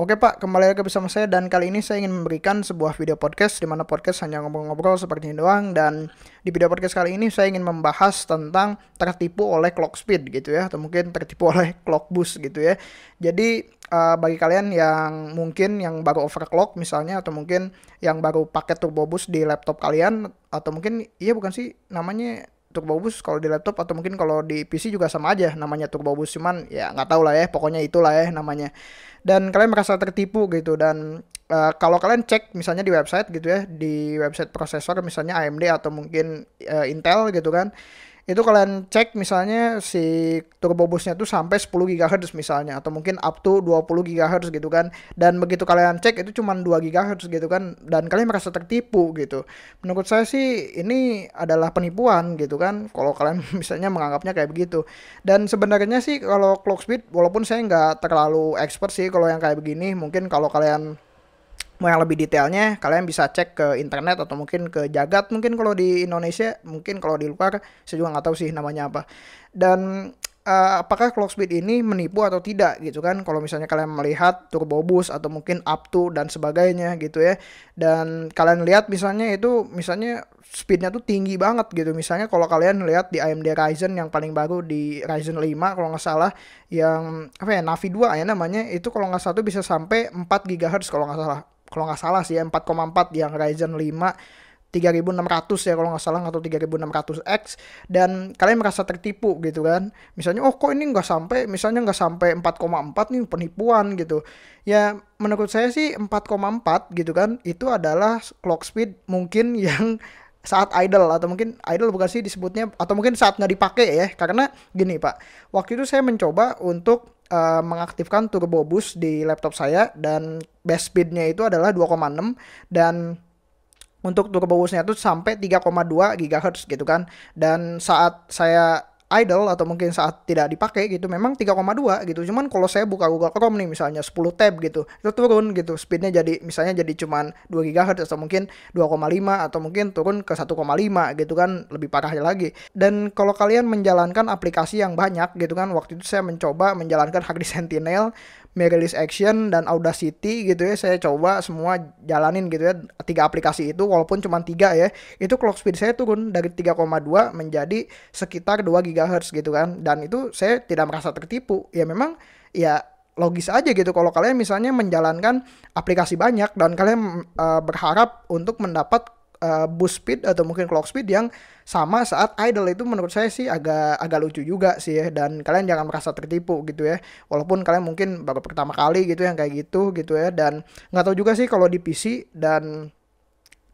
Oke Pak, kembali lagi bersama saya dan kali ini saya ingin memberikan sebuah video podcast di mana podcast hanya ngobrol-ngobrol seperti ini doang dan di video podcast kali ini saya ingin membahas tentang tertipu oleh clock speed gitu ya atau mungkin tertipu oleh clock boost gitu ya. Jadi uh, bagi kalian yang mungkin yang baru overclock misalnya atau mungkin yang baru pakai turbo boost di laptop kalian atau mungkin iya bukan sih namanya turbo boost kalau di laptop atau mungkin kalau di PC juga sama aja namanya turbo boost cuman ya nggak tahu lah ya pokoknya itulah ya namanya dan kalian merasa tertipu gitu dan uh, kalau kalian cek misalnya di website gitu ya di website prosesor misalnya AMD atau mungkin uh, Intel gitu kan itu kalian cek misalnya si turbo boostnya tuh sampai 10 GHz misalnya atau mungkin up to 20 GHz gitu kan dan begitu kalian cek itu cuma 2 GHz gitu kan dan kalian merasa tertipu gitu menurut saya sih ini adalah penipuan gitu kan kalau kalian misalnya menganggapnya kayak begitu dan sebenarnya sih kalau clock speed walaupun saya nggak terlalu expert sih kalau yang kayak begini mungkin kalau kalian mau yang lebih detailnya kalian bisa cek ke internet atau mungkin ke jagat mungkin kalau di Indonesia mungkin kalau di luar saya juga nggak tahu sih namanya apa dan uh, apakah clock speed ini menipu atau tidak gitu kan kalau misalnya kalian melihat turbo boost atau mungkin up to dan sebagainya gitu ya dan kalian lihat misalnya itu misalnya speednya tuh tinggi banget gitu misalnya kalau kalian lihat di AMD Ryzen yang paling baru di Ryzen 5 kalau nggak salah yang apa ya Navi 2 ya namanya itu kalau nggak satu bisa sampai 4 GHz kalau nggak salah kalau nggak salah sih ya, koma 4,4 yang Ryzen 5 3600 ya kalau nggak salah atau 3600X dan kalian merasa tertipu gitu kan misalnya oh kok ini nggak sampai misalnya nggak sampai 4,4 nih penipuan gitu ya menurut saya sih 4,4 gitu kan itu adalah clock speed mungkin yang saat idle atau mungkin idle bukan sih disebutnya atau mungkin saat nggak dipakai ya karena gini pak waktu itu saya mencoba untuk uh, mengaktifkan turbo boost di laptop saya dan base speednya itu adalah 2,6 dan untuk turbo boostnya itu sampai 3,2 GHz gitu kan dan saat saya idle atau mungkin saat tidak dipakai gitu memang 3,2 gitu cuman kalau saya buka Google Chrome nih misalnya 10 tab gitu itu turun gitu speednya jadi misalnya jadi cuman 2 GHz atau mungkin 2,5 atau mungkin turun ke 1,5 gitu kan lebih parahnya lagi dan kalau kalian menjalankan aplikasi yang banyak gitu kan waktu itu saya mencoba menjalankan Hard Sentinel Merilis Action dan Audacity gitu ya saya coba semua jalanin gitu ya tiga aplikasi itu walaupun cuma tiga ya itu clock speed saya turun dari 3,2 menjadi sekitar 2 GHz gitu kan dan itu saya tidak merasa tertipu ya memang ya logis aja gitu kalau kalian misalnya menjalankan aplikasi banyak dan kalian uh, berharap untuk mendapat Eh, boost speed atau mungkin clock speed yang sama saat idle itu menurut saya sih agak agak lucu juga sih ya dan kalian jangan merasa tertipu gitu ya walaupun kalian mungkin baru pertama kali gitu yang kayak gitu gitu ya dan nggak tahu juga sih kalau di PC dan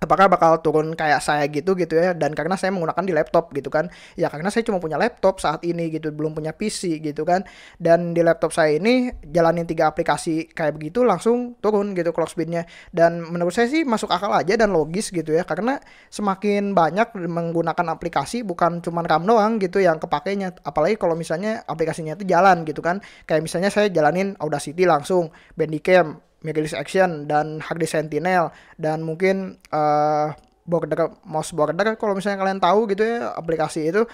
apakah bakal turun kayak saya gitu gitu ya dan karena saya menggunakan di laptop gitu kan ya karena saya cuma punya laptop saat ini gitu belum punya PC gitu kan dan di laptop saya ini jalanin tiga aplikasi kayak begitu langsung turun gitu clock speednya dan menurut saya sih masuk akal aja dan logis gitu ya karena semakin banyak menggunakan aplikasi bukan cuma RAM doang gitu yang kepakainya apalagi kalau misalnya aplikasinya itu jalan gitu kan kayak misalnya saya jalanin Audacity langsung Bandicam Mirrorless Action dan Hardy Sentinel dan mungkin uh, border mouse border kalau misalnya kalian tahu gitu ya aplikasi itu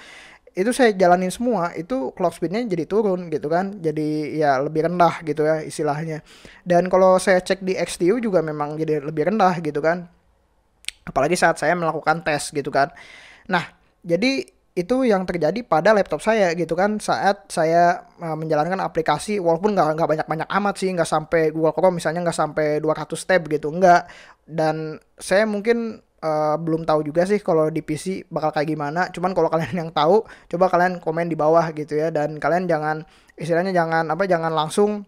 itu saya jalanin semua itu clock speednya jadi turun gitu kan jadi ya lebih rendah gitu ya istilahnya dan kalau saya cek di XTU juga memang jadi lebih rendah gitu kan apalagi saat saya melakukan tes gitu kan nah jadi itu yang terjadi pada laptop saya gitu kan saat saya uh, menjalankan aplikasi walaupun nggak nggak banyak banyak amat sih nggak sampai dua Chrome misalnya nggak sampai 200 tab gitu nggak dan saya mungkin uh, belum tahu juga sih kalau di PC bakal kayak gimana cuman kalau kalian yang tahu coba kalian komen di bawah gitu ya dan kalian jangan istilahnya jangan apa jangan langsung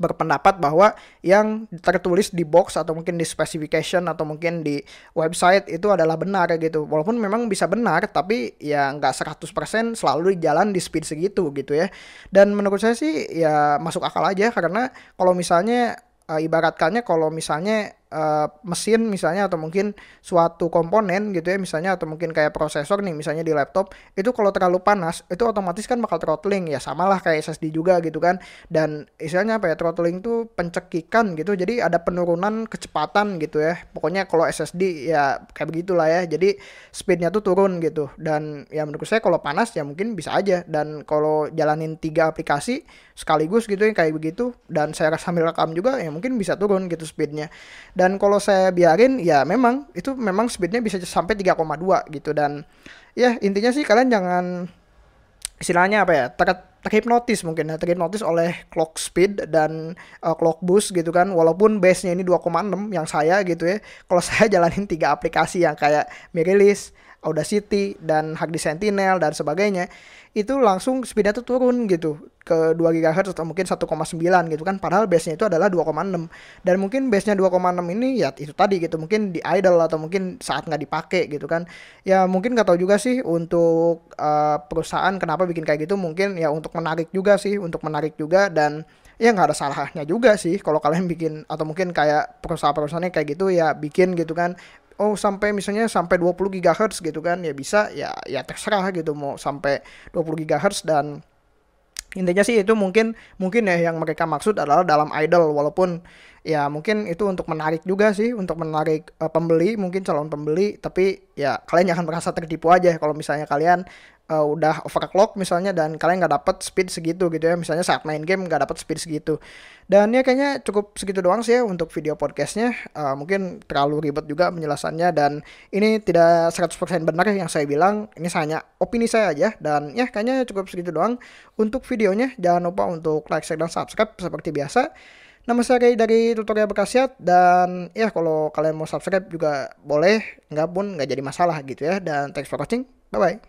berpendapat bahwa yang tertulis di box atau mungkin di specification atau mungkin di website itu adalah benar gitu. Walaupun memang bisa benar tapi ya nggak 100% selalu jalan di speed segitu gitu ya. Dan menurut saya sih ya masuk akal aja karena kalau misalnya eh, ibaratkannya kalau misalnya uh, mesin misalnya atau mungkin suatu komponen gitu ya misalnya atau mungkin kayak prosesor nih misalnya di laptop itu kalau terlalu panas itu otomatis kan bakal throttling ya samalah kayak SSD juga gitu kan dan istilahnya apa ya throttling tuh pencekikan gitu jadi ada penurunan kecepatan gitu ya pokoknya kalau SSD ya kayak begitulah ya jadi speednya tuh turun gitu dan ya menurut saya kalau panas ya mungkin bisa aja dan kalau jalanin tiga aplikasi sekaligus gitu ya kayak begitu dan saya sambil rekam juga ya mungkin bisa turun gitu speednya dan kalau saya biarin ya memang itu memang speednya bisa sampai 3,2 gitu dan ya intinya sih kalian jangan istilahnya apa ya ter terhipnotis mungkin ya terhipnotis oleh clock speed dan uh, clock boost gitu kan walaupun base nya ini 2,6 yang saya gitu ya kalau saya jalanin tiga aplikasi yang kayak Mirilis Audacity dan hak Sentinel dan sebagainya itu langsung speednya tuh turun gitu ke 2 GHz atau mungkin 1,9 gitu kan padahal base-nya itu adalah 2,6 dan mungkin base-nya 2,6 ini ya itu tadi gitu mungkin di idle atau mungkin saat nggak dipakai gitu kan ya mungkin nggak tahu juga sih untuk uh, perusahaan kenapa bikin kayak gitu mungkin ya untuk menarik juga sih untuk menarik juga dan ya nggak ada salahnya juga sih kalau kalian bikin atau mungkin kayak perusahaan-perusahaannya kayak gitu ya bikin gitu kan oh sampai misalnya sampai 20 GHz gitu kan ya bisa ya ya terserah gitu mau sampai 20 GHz dan intinya sih itu mungkin mungkin ya yang mereka maksud adalah dalam idle walaupun ya mungkin itu untuk menarik juga sih untuk menarik uh, pembeli mungkin calon pembeli tapi ya kalian jangan merasa tertipu aja ya kalau misalnya kalian uh, udah overclock misalnya dan kalian nggak dapat speed segitu gitu ya misalnya saat main game nggak dapat speed segitu dan ya kayaknya cukup segitu doang sih ya untuk video podcastnya uh, mungkin terlalu ribet juga penjelasannya dan ini tidak 100% benar ya yang saya bilang ini hanya opini saya aja dan ya kayaknya cukup segitu doang untuk videonya jangan lupa untuk like share dan subscribe seperti biasa Nama saya Ray dari Tutorial Berkhasiat dan ya kalau kalian mau subscribe juga boleh, nggak pun nggak jadi masalah gitu ya. Dan thanks for watching, bye-bye.